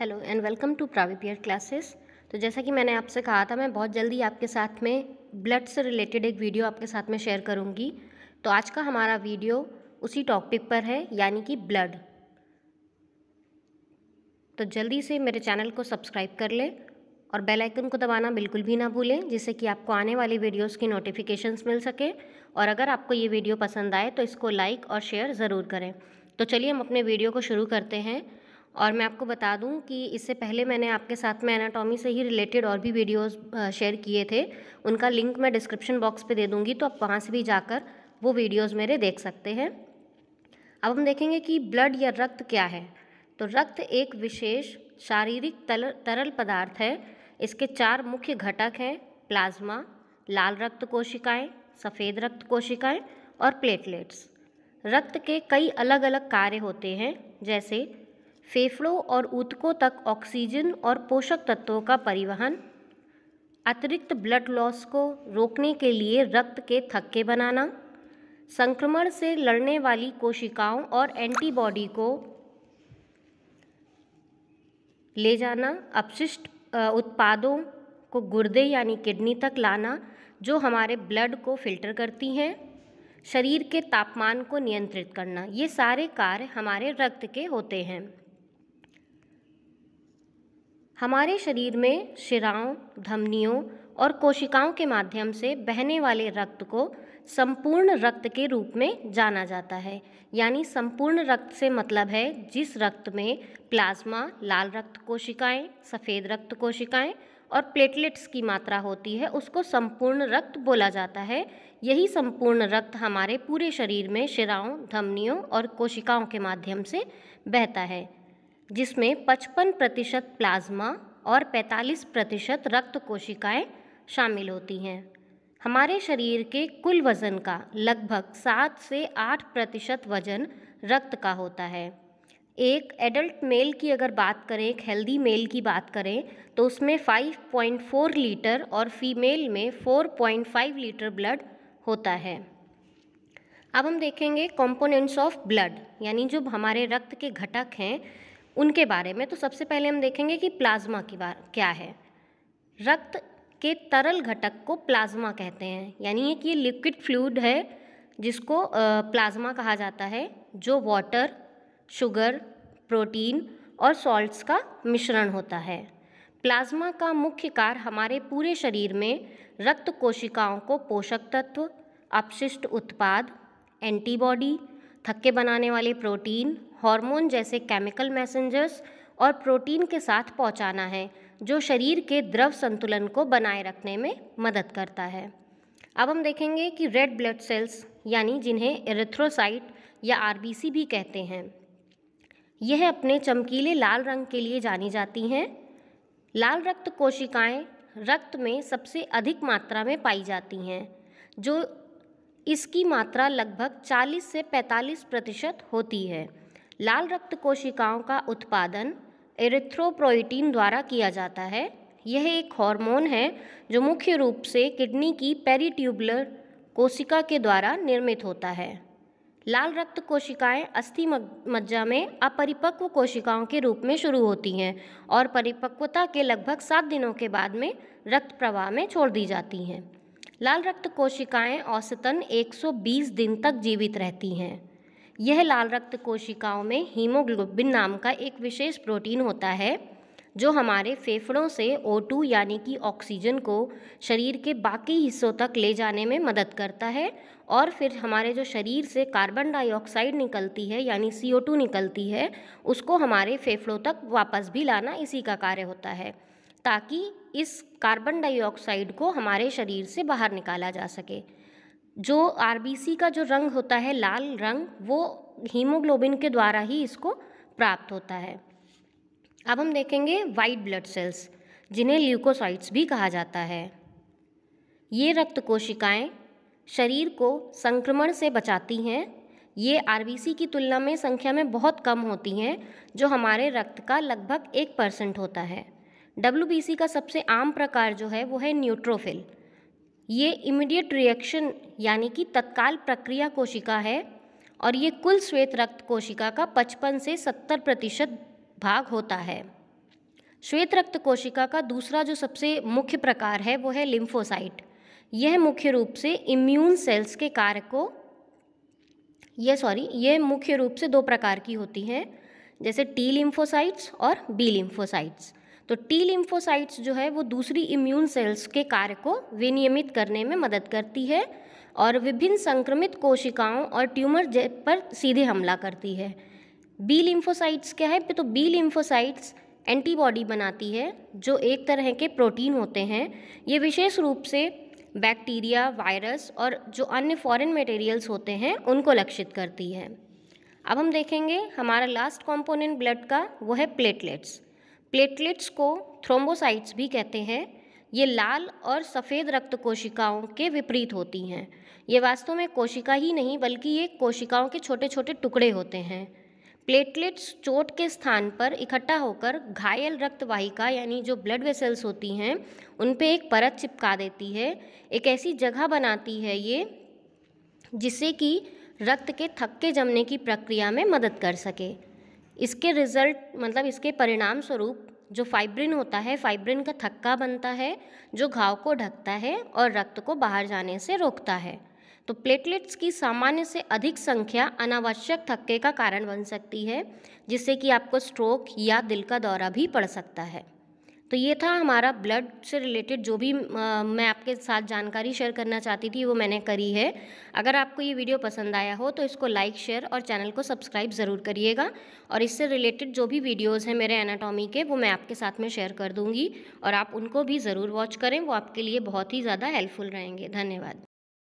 hello and welcome to प्राविपियर classes तो जैसा कि मैंने आपसे कहा था मैं बहुत जल्दी आपके साथ में ब्लड से रिलेटेड एक वीडियो आपके साथ में शेयर करूंगी तो आज का हमारा वीडियो उसी टॉपिक पर है यानी कि ब्लड तो जल्दी से मेरे चैनल को सब्सक्राइब कर लें और बेल आइकन को दबाना बिल्कुल भी ना भूलें जिससे कि आपको आने वाली वीडियोस की नोटिफिकेशंस मिल सके और अगर आपको ये वीडियो पसंद आए तो इसको लाइक और शेयर ज़रूर करें तो चलिए हम अपने वीडियो को शुरू करते हैं और मैं आपको बता दूं कि इससे पहले मैंने आपके साथ में एनाटॉमी से ही रिलेटेड और भी वीडियोस शेयर किए थे उनका लिंक मैं डिस्क्रिप्शन बॉक्स पे दे दूंगी तो आप वहाँ से भी जाकर वो वीडियोस मेरे देख सकते हैं अब हम देखेंगे कि ब्लड या रक्त क्या है तो रक्त एक विशेष शारीरिक तल, तरल पदार्थ है इसके चार मुख्य घटक हैं प्लाज्मा लाल रक्त कोशिकाएँ सफ़ेद रक्त कोशिकाएँ और प्लेटलेट्स रक्त के कई अलग अलग कार्य होते हैं जैसे फेफड़ों और ऊतकों तक ऑक्सीजन और पोषक तत्वों का परिवहन अतिरिक्त ब्लड लॉस को रोकने के लिए रक्त के थक्के बनाना संक्रमण से लड़ने वाली कोशिकाओं और एंटीबॉडी को ले जाना अपशिष्ट उत्पादों को गुर्दे यानी किडनी तक लाना जो हमारे ब्लड को फिल्टर करती हैं शरीर के तापमान को नियंत्रित करना ये सारे कार्य हमारे रक्त के होते हैं हमारे शरीर में शिराओं धमनियों और कोशिकाओं के माध्यम से बहने वाले रक्त को संपूर्ण रक्त के रूप में जाना जाता है यानी संपूर्ण रक्त से मतलब है जिस रक्त में प्लाज्मा लाल रक्त कोशिकाएं, सफ़ेद रक्त कोशिकाएं और प्लेटलेट्स की मात्रा होती है उसको संपूर्ण रक्त बोला जाता है यही संपूर्ण रक्त हमारे पूरे शरीर में शिराओं धमनियों और कोशिकाओं के माध्यम से बहता है जिसमें 55 प्रतिशत प्लाज्मा और 45 प्रतिशत रक्त कोशिकाएं शामिल होती हैं हमारे शरीर के कुल वज़न का लगभग सात से आठ प्रतिशत वज़न रक्त का होता है एक एडल्ट मेल की अगर बात करें एक हेल्दी मेल की बात करें तो उसमें 5.4 लीटर और फीमेल में 4.5 लीटर ब्लड होता है अब हम देखेंगे कॉम्पोनेंट्स ऑफ ब्लड यानी जो हमारे रक्त के घटक हैं उनके बारे में तो सबसे पहले हम देखेंगे कि प्लाज्मा की बार क्या है रक्त के तरल घटक को प्लाज्मा कहते हैं यानी एक ये लिक्विड फ्लूड है जिसको प्लाज्मा कहा जाता है जो वाटर शुगर प्रोटीन और सॉल्ट्स का मिश्रण होता है प्लाज्मा का मुख्य कार्य हमारे पूरे शरीर में रक्त कोशिकाओं को पोषक तत्व अपशिष्ट उत्पाद एंटीबॉडी थक्के बनाने वाले प्रोटीन हार्मोन जैसे केमिकल मैसेंजर्स और प्रोटीन के साथ पहुंचाना है जो शरीर के द्रव संतुलन को बनाए रखने में मदद करता है अब हम देखेंगे कि रेड ब्लड सेल्स यानी जिन्हें एरिथ्रोसाइट या आर भी कहते हैं यह अपने चमकीले लाल रंग के लिए जानी जाती हैं लाल रक्त कोशिकाएं रक्त में सबसे अधिक मात्रा में पाई जाती हैं जो इसकी मात्रा लगभग 40 से 45 प्रतिशत होती है लाल रक्त कोशिकाओं का उत्पादन एरिथ्रोप्रोइटीन द्वारा किया जाता है यह एक हार्मोन है जो मुख्य रूप से किडनी की पेरीट्यूबुलर कोशिका के द्वारा निर्मित होता है लाल रक्त कोशिकाएं अस्थि मज्जा में अपरिपक्व कोशिकाओं के रूप में शुरू होती हैं और परिपक्वता के लगभग सात दिनों के बाद में रक्त प्रवाह में छोड़ दी जाती हैं लाल रक्त कोशिकाएं औसतन 120 दिन तक जीवित रहती हैं यह लाल रक्त कोशिकाओं में हीमोग्लोबिन नाम का एक विशेष प्रोटीन होता है जो हमारे फेफड़ों से O2 यानी कि ऑक्सीजन को शरीर के बाकी हिस्सों तक ले जाने में मदद करता है और फिर हमारे जो शरीर से कार्बन डाइऑक्साइड निकलती है यानी CO2 निकलती है उसको हमारे फेफड़ों तक वापस भी लाना इसी का कार्य होता है ताकि इस कार्बन डाइऑक्साइड को हमारे शरीर से बाहर निकाला जा सके जो आर का जो रंग होता है लाल रंग वो हीमोग्लोबिन के द्वारा ही इसको प्राप्त होता है अब हम देखेंगे वाइट ब्लड सेल्स जिन्हें ल्यूकोसाइट्स भी कहा जाता है ये रक्त कोशिकाएं शरीर को संक्रमण से बचाती हैं ये आर की तुलना में संख्या में बहुत कम होती हैं जो हमारे रक्त का लगभग एक परसेंट होता है डब्ल्यू का सबसे आम प्रकार जो है वो है न्यूट्रोफिल ये इमीडिएट रिएक्शन यानी कि तत्काल प्रक्रिया कोशिका है और ये कुल श्वेत रक्त कोशिका का 55 से 70 प्रतिशत भाग होता है श्वेत रक्त कोशिका का दूसरा जो सबसे मुख्य प्रकार है वो है लिम्फोसाइट यह मुख्य रूप से इम्यून सेल्स के कार्य को यह सॉरी यह मुख्य रूप से दो प्रकार की होती हैं जैसे टी लिम्फोसाइट्स और बी लिम्फोसाइट्स तो टी लिम्फोसाइट्स जो है वो दूसरी इम्यून सेल्स के कार्य को विनियमित करने में मदद करती है और विभिन्न संक्रमित कोशिकाओं और ट्यूमर पर सीधे हमला करती है बी लिम्फोसाइट्स क्या है तो बी लिम्फोसाइट्स एंटीबॉडी बनाती है जो एक तरह के प्रोटीन होते हैं ये विशेष रूप से बैक्टीरिया वायरस और जो अन्य फॉरेन मटेरियल्स होते हैं उनको लक्षित करती है अब हम देखेंगे हमारा लास्ट कंपोनेंट ब्लड का वो है प्लेटलेट्स प्लेटलेट्स को थ्रोम्बोसाइट्स भी कहते हैं ये लाल और सफ़ेद रक्त कोशिकाओं के विपरीत होती हैं ये वास्तव में कोशिका ही नहीं बल्कि ये कोशिकाओं के छोटे छोटे टुकड़े होते हैं प्लेटलेट्स चोट के स्थान पर इकट्ठा होकर घायल रक्तवाहिका यानी जो ब्लड वेसल्स होती हैं उन पर एक परत चिपका देती है एक ऐसी जगह बनाती है ये जिससे कि रक्त के थक्के जमने की प्रक्रिया में मदद कर सके इसके रिज़ल्ट मतलब इसके परिणाम स्वरूप जो फाइब्रिन होता है फाइब्रिन का थक्का बनता है जो घाव को ढकता है और रक्त को बाहर जाने से रोकता है तो प्लेटलेट्स की सामान्य से अधिक संख्या अनावश्यक थक्के का कारण बन सकती है जिससे कि आपको स्ट्रोक या दिल का दौरा भी पड़ सकता है तो ये था हमारा ब्लड से रिलेटेड जो भी आ, मैं आपके साथ जानकारी शेयर करना चाहती थी वो मैंने करी है अगर आपको ये वीडियो पसंद आया हो तो इसको लाइक शेयर और चैनल को सब्सक्राइब ज़रूर करिएगा और इससे रिलेटेड जो भी वीडियोस हैं मेरे एनाटॉमी के वो मैं आपके साथ में शेयर कर दूँगी और आप उनको भी ज़रूर वॉच करें वो आपके लिए बहुत ही ज़्यादा हेल्पफुल रहेंगे धन्यवाद